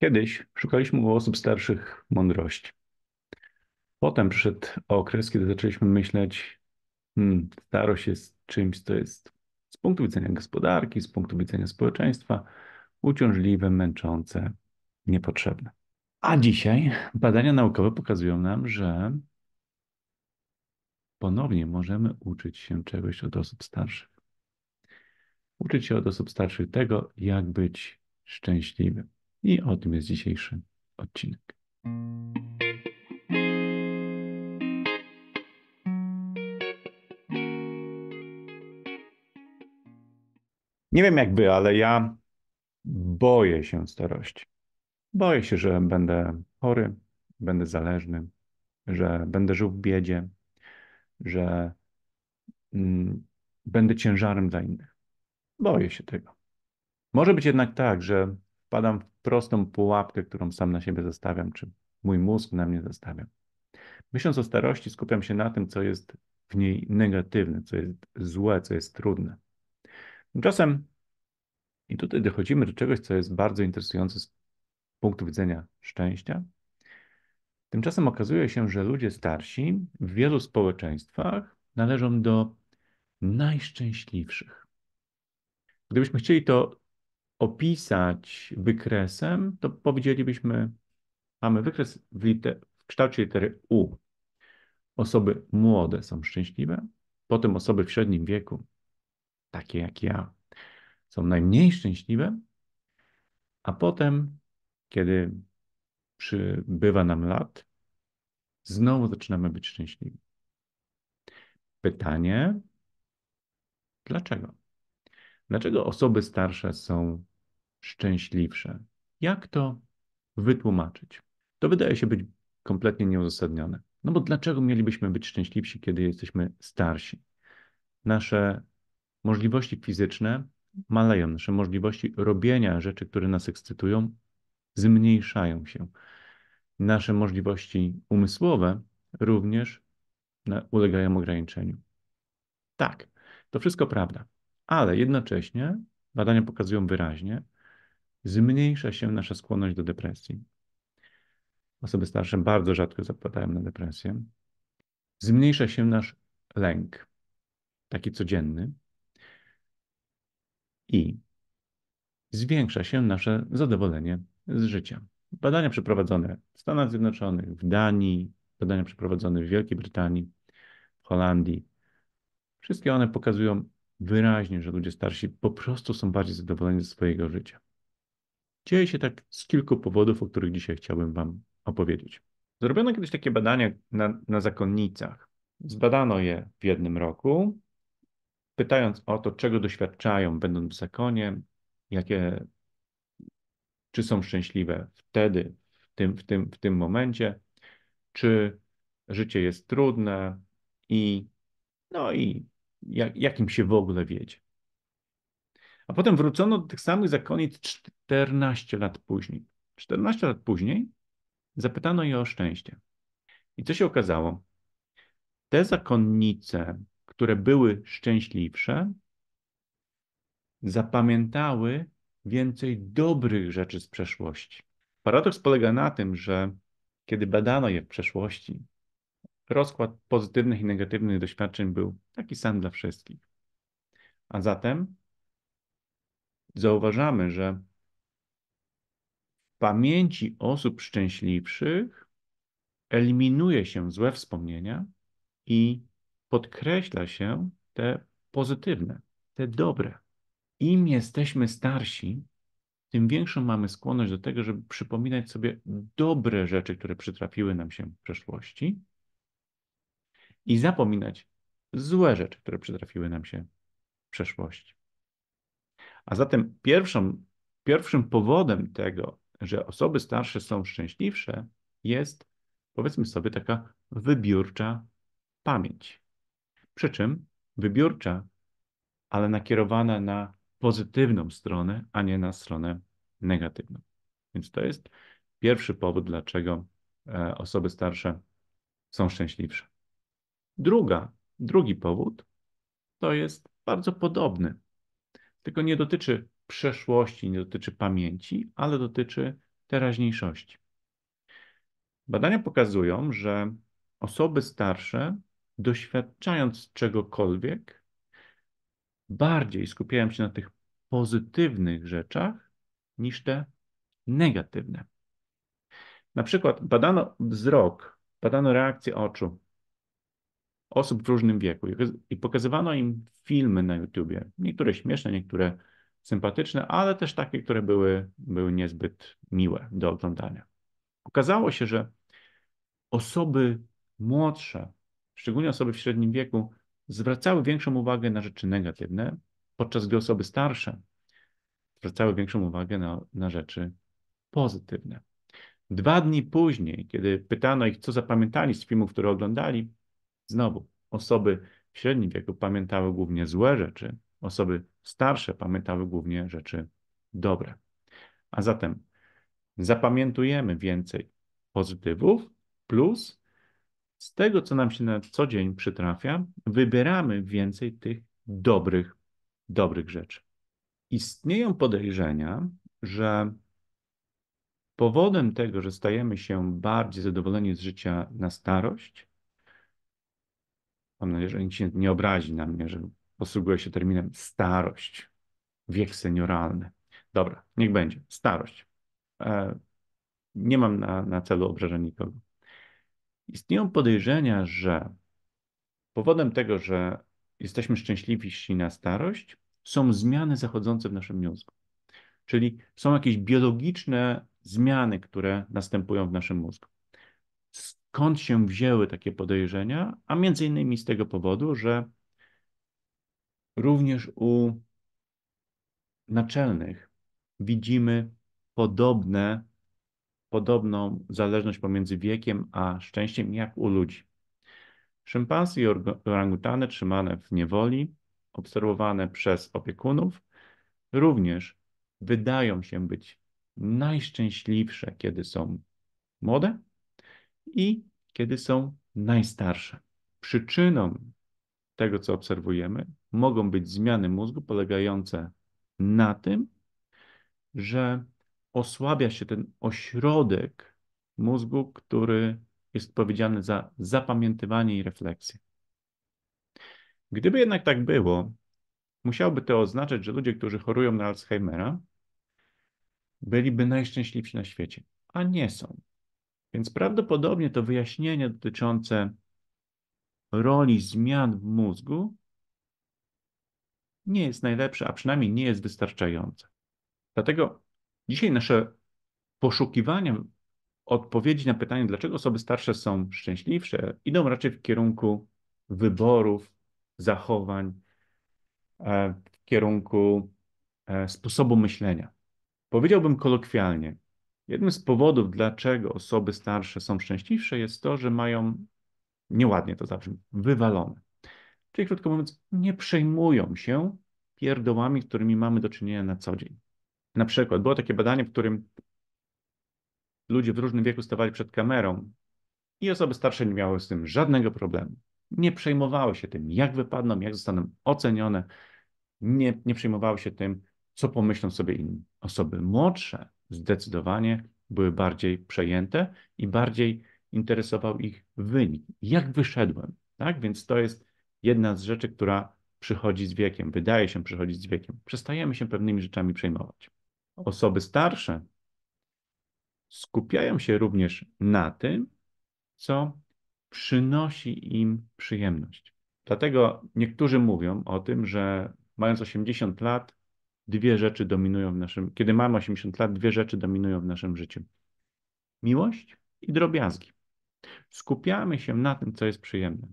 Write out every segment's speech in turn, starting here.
Kiedyś szukaliśmy u osób starszych mądrości. Potem przyszedł okres, kiedy zaczęliśmy myśleć, hmm, starość jest czymś, co jest z punktu widzenia gospodarki, z punktu widzenia społeczeństwa uciążliwe, męczące, niepotrzebne. A dzisiaj badania naukowe pokazują nam, że ponownie możemy uczyć się czegoś od osób starszych. Uczyć się od osób starszych tego, jak być szczęśliwym. I o tym jest dzisiejszy odcinek. Nie wiem jak ale ja boję się starości. Boję się, że będę chory, będę zależny, że będę żył w biedzie, że mm, będę ciężarem dla innych. Boję się tego. Może być jednak tak, że wpadam w prostą pułapkę, którą sam na siebie zostawiam, czy mój mózg na mnie zostawia. Myśląc o starości, skupiam się na tym, co jest w niej negatywne, co jest złe, co jest trudne. Tymczasem, i tutaj dochodzimy do czegoś, co jest bardzo interesujące z punktu widzenia szczęścia. Tymczasem okazuje się, że ludzie starsi w wielu społeczeństwach należą do najszczęśliwszych. Gdybyśmy chcieli to opisać wykresem, to powiedzielibyśmy, mamy wykres w, liter, w kształcie litery U. Osoby młode są szczęśliwe, potem osoby w średnim wieku, takie jak ja, są najmniej szczęśliwe, a potem, kiedy przybywa nam lat, znowu zaczynamy być szczęśliwi. Pytanie, dlaczego? Dlaczego osoby starsze są szczęśliwsze? Jak to wytłumaczyć? To wydaje się być kompletnie nieuzasadnione. No bo dlaczego mielibyśmy być szczęśliwsi, kiedy jesteśmy starsi? Nasze możliwości fizyczne maleją, nasze możliwości robienia rzeczy, które nas ekscytują, zmniejszają się. Nasze możliwości umysłowe również e, ulegają ograniczeniu. Tak, to wszystko prawda ale jednocześnie badania pokazują wyraźnie, zmniejsza się nasza skłonność do depresji. Osoby starsze bardzo rzadko zapadają na depresję. Zmniejsza się nasz lęk, taki codzienny, i zwiększa się nasze zadowolenie z życia. Badania przeprowadzone w Stanach Zjednoczonych, w Danii, badania przeprowadzone w Wielkiej Brytanii, w Holandii, wszystkie one pokazują wyraźnie, że ludzie starsi po prostu są bardziej zadowoleni ze swojego życia. Dzieje się tak z kilku powodów, o których dzisiaj chciałbym Wam opowiedzieć. Zrobiono kiedyś takie badania na, na zakonnicach. Zbadano je w jednym roku, pytając o to, czego doświadczają, będąc w zakonie, jakie, czy są szczęśliwe wtedy, w tym, w tym, w tym momencie, czy życie jest trudne i no i jak, jakim się w ogóle wiedzie. A potem wrócono do tych samych zakonic 14 lat później. 14 lat później zapytano je o szczęście. I co się okazało? Te zakonnice, które były szczęśliwsze, zapamiętały więcej dobrych rzeczy z przeszłości. Paradoks polega na tym, że kiedy badano je w przeszłości, rozkład pozytywnych i negatywnych doświadczeń był taki sam dla wszystkich. A zatem zauważamy, że w pamięci osób szczęśliwszych eliminuje się złe wspomnienia i podkreśla się te pozytywne, te dobre. Im jesteśmy starsi, tym większą mamy skłonność do tego, żeby przypominać sobie dobre rzeczy, które przytrafiły nam się w przeszłości, i zapominać złe rzeczy, które przytrafiły nam się w przeszłości. A zatem pierwszą, pierwszym powodem tego, że osoby starsze są szczęśliwsze, jest, powiedzmy sobie, taka wybiórcza pamięć. Przy czym wybiórcza, ale nakierowana na pozytywną stronę, a nie na stronę negatywną. Więc to jest pierwszy powód, dlaczego e, osoby starsze są szczęśliwsze. Druga, drugi powód to jest bardzo podobny, tylko nie dotyczy przeszłości, nie dotyczy pamięci, ale dotyczy teraźniejszości. Badania pokazują, że osoby starsze, doświadczając czegokolwiek, bardziej skupiają się na tych pozytywnych rzeczach niż te negatywne. Na przykład badano wzrok, badano reakcję oczu osób w różnym wieku i pokazywano im filmy na YouTubie. Niektóre śmieszne, niektóre sympatyczne, ale też takie, które były, były niezbyt miłe do oglądania. Okazało się, że osoby młodsze, szczególnie osoby w średnim wieku, zwracały większą uwagę na rzeczy negatywne, podczas gdy osoby starsze zwracały większą uwagę na, na rzeczy pozytywne. Dwa dni później, kiedy pytano ich, co zapamiętali z filmów, które oglądali, Znowu, osoby w średnim wieku pamiętały głównie złe rzeczy, osoby starsze pamiętały głównie rzeczy dobre. A zatem zapamiętujemy więcej pozytywów, plus z tego, co nam się na co dzień przytrafia, wybieramy więcej tych dobrych, dobrych rzeczy. Istnieją podejrzenia, że powodem tego, że stajemy się bardziej zadowoleni z życia na starość, mam nadzieję, że nikt się nie obrazi na mnie, że posługuję się terminem starość, wiek senioralny. Dobra, niech będzie, starość. E, nie mam na, na celu obrażenia nikogo. Istnieją podejrzenia, że powodem tego, że jesteśmy szczęśliwi na starość, są zmiany zachodzące w naszym mózgu. Czyli są jakieś biologiczne zmiany, które następują w naszym mózgu skąd się wzięły takie podejrzenia, a między innymi z tego powodu, że również u naczelnych widzimy podobne, podobną zależność pomiędzy wiekiem a szczęściem jak u ludzi. Szympansy i orangutany trzymane w niewoli, obserwowane przez opiekunów, również wydają się być najszczęśliwsze, kiedy są młode, i kiedy są najstarsze. Przyczyną tego, co obserwujemy, mogą być zmiany mózgu polegające na tym, że osłabia się ten ośrodek mózgu, który jest odpowiedzialny za zapamiętywanie i refleksję. Gdyby jednak tak było, musiałoby to oznaczać, że ludzie, którzy chorują na Alzheimera, byliby najszczęśliwsi na świecie, a nie są. Więc prawdopodobnie to wyjaśnienie dotyczące roli zmian w mózgu nie jest najlepsze, a przynajmniej nie jest wystarczające. Dlatego dzisiaj nasze poszukiwania odpowiedzi na pytanie, dlaczego osoby starsze są szczęśliwsze, idą raczej w kierunku wyborów, zachowań, e, w kierunku e, sposobu myślenia. Powiedziałbym kolokwialnie, Jednym z powodów, dlaczego osoby starsze są szczęśliwsze, jest to, że mają, nieładnie to zabrzmi, wywalone. Czyli krótko mówiąc, nie przejmują się pierdołami, z którymi mamy do czynienia na co dzień. Na przykład było takie badanie, w którym ludzie w różnym wieku stawali przed kamerą i osoby starsze nie miały z tym żadnego problemu. Nie przejmowały się tym, jak wypadną, jak zostaną ocenione. Nie, nie przejmowały się tym, co pomyślą sobie inni. Osoby młodsze zdecydowanie były bardziej przejęte i bardziej interesował ich wynik, jak wyszedłem. Tak? Więc to jest jedna z rzeczy, która przychodzi z wiekiem, wydaje się przychodzić z wiekiem. Przestajemy się pewnymi rzeczami przejmować. Osoby starsze skupiają się również na tym, co przynosi im przyjemność. Dlatego niektórzy mówią o tym, że mając 80 lat, dwie rzeczy dominują w naszym, kiedy mamy 80 lat, dwie rzeczy dominują w naszym życiu. Miłość i drobiazgi. Skupiamy się na tym, co jest przyjemne.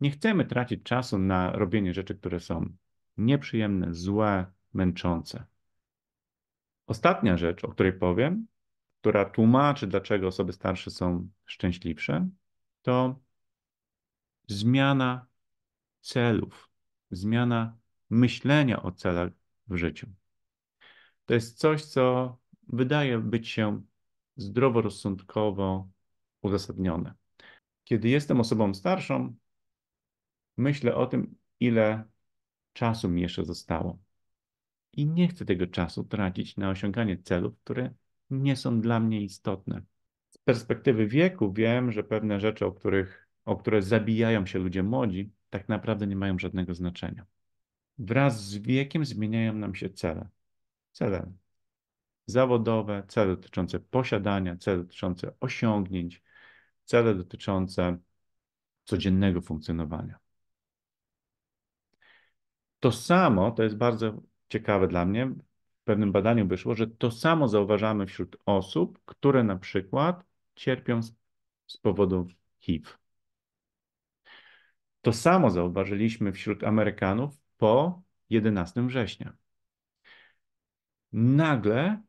Nie chcemy tracić czasu na robienie rzeczy, które są nieprzyjemne, złe, męczące. Ostatnia rzecz, o której powiem, która tłumaczy, dlaczego osoby starsze są szczęśliwsze, to zmiana celów, zmiana myślenia o celach w życiu. To jest coś, co wydaje być się zdroworozsądkowo uzasadnione. Kiedy jestem osobą starszą, myślę o tym, ile czasu mi jeszcze zostało. I nie chcę tego czasu tracić na osiąganie celów, które nie są dla mnie istotne. Z perspektywy wieku wiem, że pewne rzeczy, o, których, o które zabijają się ludzie młodzi, tak naprawdę nie mają żadnego znaczenia wraz z wiekiem zmieniają nam się cele. Cele zawodowe, cele dotyczące posiadania, cele dotyczące osiągnięć, cele dotyczące codziennego funkcjonowania. To samo, to jest bardzo ciekawe dla mnie, w pewnym badaniu wyszło, że to samo zauważamy wśród osób, które na przykład cierpią z, z powodu HIV. To samo zauważyliśmy wśród Amerykanów po 11 września. Nagle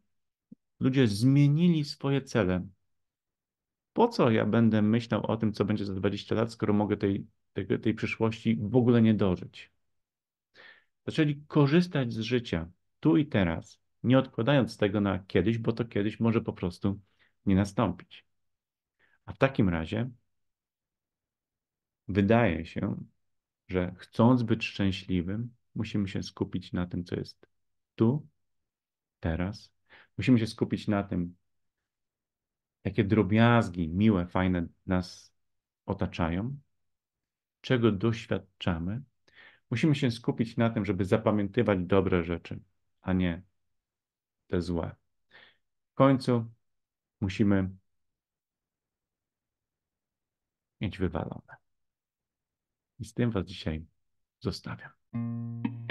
ludzie zmienili swoje cele. Po co ja będę myślał o tym, co będzie za 20 lat, skoro mogę tej, tej, tej przyszłości w ogóle nie dożyć? Zaczęli korzystać z życia tu i teraz, nie odkładając tego na kiedyś, bo to kiedyś może po prostu nie nastąpić. A w takim razie wydaje się, że chcąc być szczęśliwym, musimy się skupić na tym, co jest tu, teraz. Musimy się skupić na tym, jakie drobiazgi miłe, fajne nas otaczają, czego doświadczamy. Musimy się skupić na tym, żeby zapamiętywać dobre rzeczy, a nie te złe. W końcu musimy mieć wywalone. I z tym Was dzisiaj zostawiam.